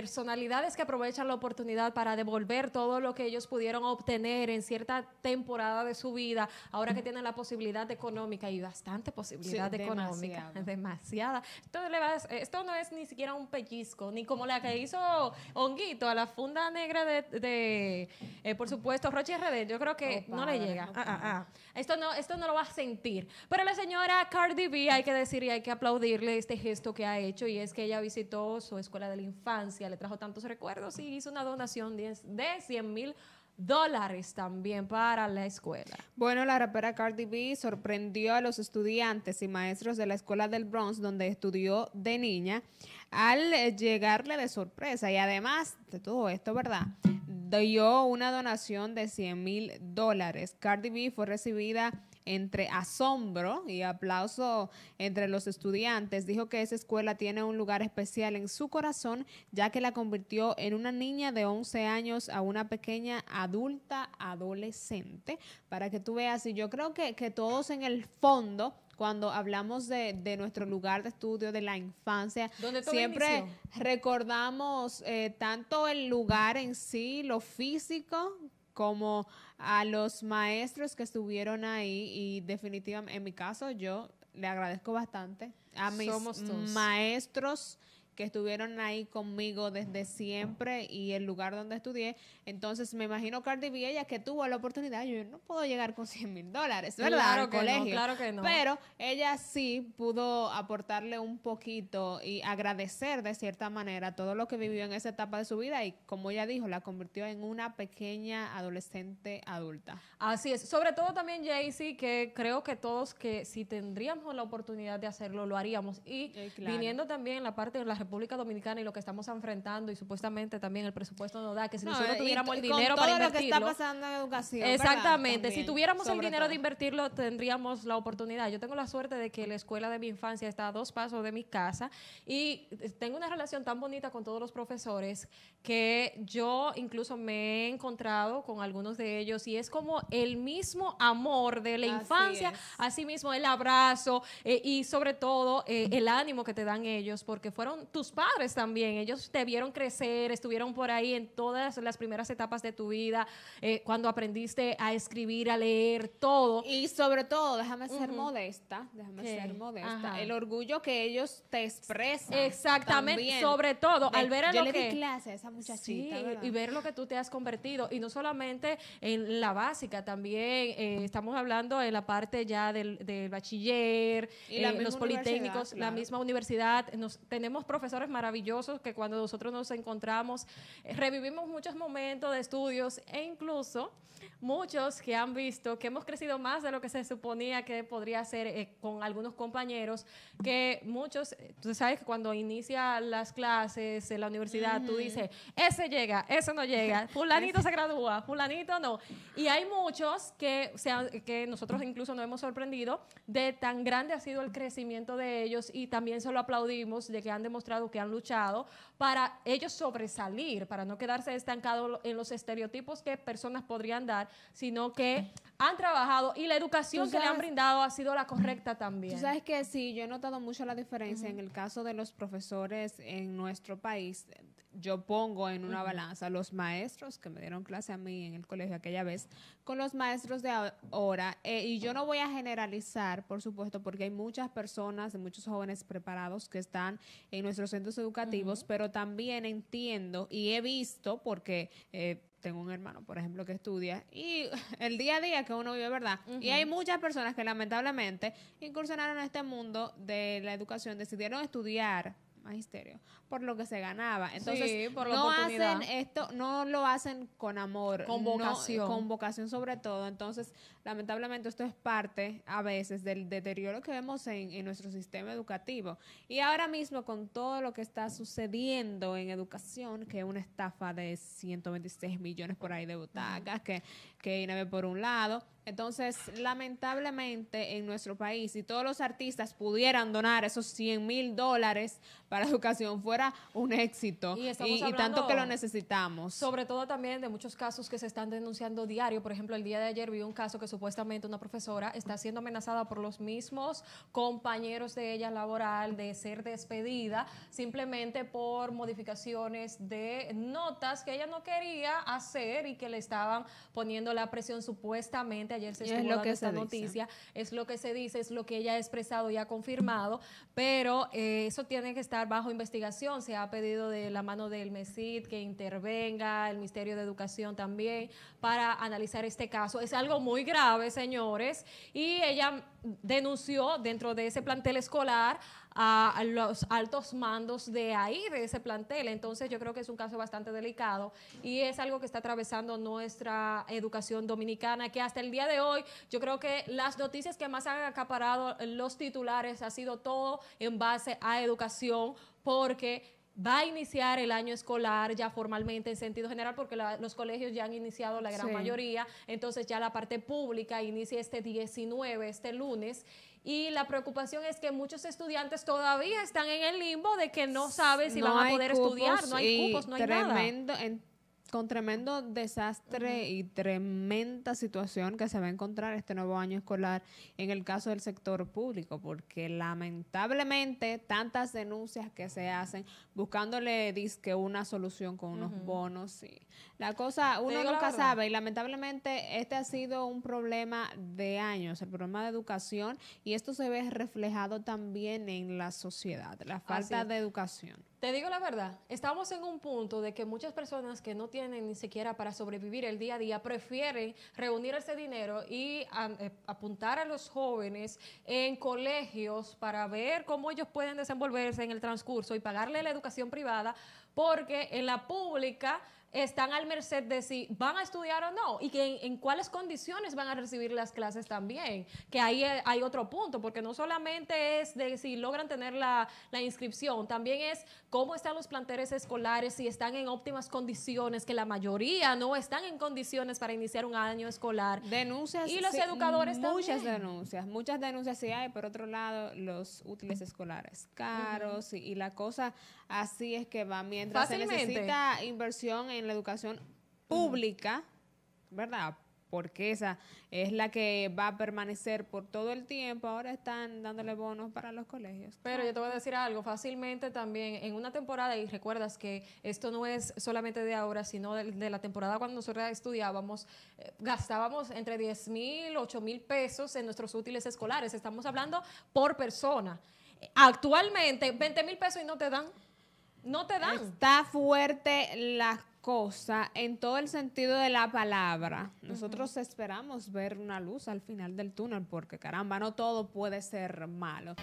personalidades que aprovechan la oportunidad para devolver todo lo que ellos pudieron obtener en cierta temporada de su vida, ahora que tienen la posibilidad económica y bastante posibilidad económica, demasiada. Esto, esto no es ni siquiera un pellizco, ni como la que hizo Honguito a la funda negra de, eh, por supuesto, Roche RD. Yo creo que oh, no le llega. Ah, ah, ah. Esto, no, esto no lo va a sentir. Pero la señora Cardi B, hay que decir y hay que aplaudirle este gesto que ha hecho, y es que ella visitó su escuela de la infancia le trajo tantos recuerdos y hizo una donación de 100 mil dólares también para la escuela. Bueno, la rapera Cardi B sorprendió a los estudiantes y maestros de la escuela del Bronx donde estudió de niña al eh, llegarle de sorpresa y además de todo esto, ¿verdad? Dio una donación de 100 mil dólares. Cardi B fue recibida entre asombro y aplauso entre los estudiantes, dijo que esa escuela tiene un lugar especial en su corazón, ya que la convirtió en una niña de 11 años a una pequeña adulta adolescente. Para que tú veas, y yo creo que, todos en el fondo cuando hablamos de, nuestro lugar de estudio, de la infancia, siempre recordamos eh, tanto el lugar en sí, lo físico, como a los maestros que estuvieron ahí y definitivamente, en mi caso, yo le agradezco bastante a mis maestros que estuvieron ahí conmigo desde siempre y el lugar donde estudié. Entonces me imagino Cardi B, ella que tuvo la oportunidad, yo no puedo llegar con 100 mil dólares, ¿verdad? Claro colegio. claro que Pero ella sí pudo aportarle un poquito y agradecer de cierta manera todo lo que vivió en esa etapa de su vida y como ella dijo, la convirtió en una pequeña adolescente adulta. Así es. Sobre todo también Jaycee, que creo que todos que si tendríamos la oportunidad de hacerlo, lo haríamos. Y eh, viniendo también la parte de la República Dominicana y lo que estamos enfrentando y supuestamente también el presupuesto no da que si nosotros tuviéramos el dinero para invertirlo. Lo que está pasando en educación. Exactamente, si tuviéramos el dinero de invertirlo tendríamos la oportunidad. Yo tengo la suerte de que la escuela de mi infancia está a dos pasos de mi casa y eh, tengo una relación tan bonita con todos los profesores que yo incluso me he encontrado con algunos de ellos y es como el mismo amor de la infancia, asimismo así mismo el abrazo eh, y sobre todo eh, el ánimo que te dan ellos porque fueron tus padres también. Ellos te vieron crecer, estuvieron por ahí en todas las primeras etapas de tu vida, eh, cuando aprendiste a escribir, a leer, todo. Y sobre todo, déjame ser modesta, déjame ser modesta. El orgullo que ellos te expresan. Exactamente, sobre todo, al ver a lo que... clase a esa muchachita. y ver lo que tú te has convertido. Y no solamente en la básica, también eh, estamos hablando en la parte ya del, bachiller, eh, los politécnicos, la misma universidad. Nos, tenemos profesores profesores maravillosos que cuando nosotros nos encontramos eh, revivimos muchos momentos de estudios e incluso muchos que han visto que hemos crecido más de lo que se suponía que podría ser eh, con algunos compañeros, que muchos, eh, tú sabes que cuando inicia las clases en la universidad, tú dices, ese llega, ese no llega, fulanito se gradúa, fulanito no. Y hay muchos que, sean que nosotros incluso nos hemos sorprendido de tan grande ha sido el crecimiento de ellos y también se lo aplaudimos de que han demostrado que han luchado para ellos sobresalir, para no quedarse estancados en los estereotipos que personas podrían dar, sino que han trabajado y la educación que le han brindado ha sido la correcta también. Tú sabes que sí, yo he notado mucho la diferencia en el caso de los profesores en nuestro país. Yo pongo en una balanza los maestros que me dieron clase a mí en el colegio aquella vez con los maestros de ahora. Eh, y yo no voy a generalizar, por supuesto, porque hay muchas personas, muchos jóvenes preparados que están en nuestros centros educativos, pero también entiendo y he visto, porque eh, tengo un hermano, por ejemplo, que estudia y el día a día que uno vive, ¿verdad? Y hay muchas personas que lamentablemente incursionaron en este mundo de la educación, decidieron estudiar Magisterio. por lo que se ganaba. Entonces, por no hacen esto, no lo hacen con amor, con vocación. con vocación sobre todo. Entonces, lamentablemente esto es parte a veces del deterioro que vemos en, nuestro sistema educativo. Y ahora mismo con todo lo que está sucediendo en educación, que es una estafa de 126 millones por ahí de butacas, que, que por un lado, entonces, lamentablemente en nuestro país, si todos los artistas pudieran donar esos 100 mil dólares para educación, fuera un éxito. Y, y, tanto que lo necesitamos. Sobre todo también de muchos casos que se están denunciando diario. Por ejemplo, el día de ayer vi un caso que supuestamente una profesora está siendo amenazada por los mismos compañeros de ella laboral de ser despedida simplemente por modificaciones de notas que ella no quería hacer y que le estaban poniendo la presión supuestamente ayer se estuvo esta noticia, es lo que se dice, es lo que ella ha expresado y ha confirmado, pero eh, eso tiene que estar bajo investigación. Se ha pedido de la mano del MESID que intervenga, el Ministerio de Educación también, para analizar este caso. Es algo muy grave, señores, y ella denunció dentro de ese plantel escolar a, los altos mandos de ahí, de ese plantel. Entonces yo creo que es un caso bastante delicado y es algo que está atravesando nuestra educación dominicana, que hasta el día de hoy yo creo que las noticias que más han acaparado los titulares ha sido todo en base a educación, porque va a iniciar el año escolar ya formalmente en sentido general porque los colegios ya han iniciado la gran mayoría, entonces ya la parte pública inicia este 19, este lunes. Y la preocupación es que muchos estudiantes todavía están en el limbo de que no saben si van a poder estudiar, no hay cupos, no hay nada con tremendo desastre y tremenda situación que se va a encontrar este nuevo año escolar en el caso del sector público, porque lamentablemente tantas denuncias que se hacen buscándole disque una solución con unos bonos y la cosa uno nunca sabe y lamentablemente este ha sido un problema de años, el problema de educación y esto se ve reflejado también en la sociedad, la falta de educación. Te digo la verdad, estamos en un punto de que muchas personas que no tienen ni siquiera para sobrevivir el día a día prefieren reunir ese dinero y eh, apuntar a los jóvenes en colegios para ver cómo ellos pueden desenvolverse en el transcurso y pagarle la educación privada, porque en la pública están al merced de si van a estudiar o no y que en, cuáles condiciones van a recibir las clases también. Que ahí eh, hay otro punto, porque no solamente es de si logran tener la, inscripción, también es cómo están los planteles escolares, si están en óptimas condiciones, que la mayoría no están en condiciones para iniciar un año escolar. Denuncias. Y los educadores educadores muchas denuncias, muchas denuncias sí hay, por otro lado, los útiles escolares caros y, la cosa así es que va mientras se necesita inversión en la educación pública, ¿verdad? Porque esa es la que va a permanecer por todo el tiempo. Ahora están dándole bonos para los colegios. Pero yo te voy a decir algo, fácilmente también en una temporada, y recuerdas que esto no es solamente de ahora, sino de, la temporada cuando nosotros estudiábamos, eh, gastábamos entre 10 mil, 8 mil pesos en nuestros útiles escolares. Estamos hablando por persona. Actualmente, 20 mil pesos y no te dan. No te dan. Está fuerte la cosa en todo el sentido de la palabra. Nosotros esperamos ver una luz al final del túnel porque caramba, no todo puede ser malo.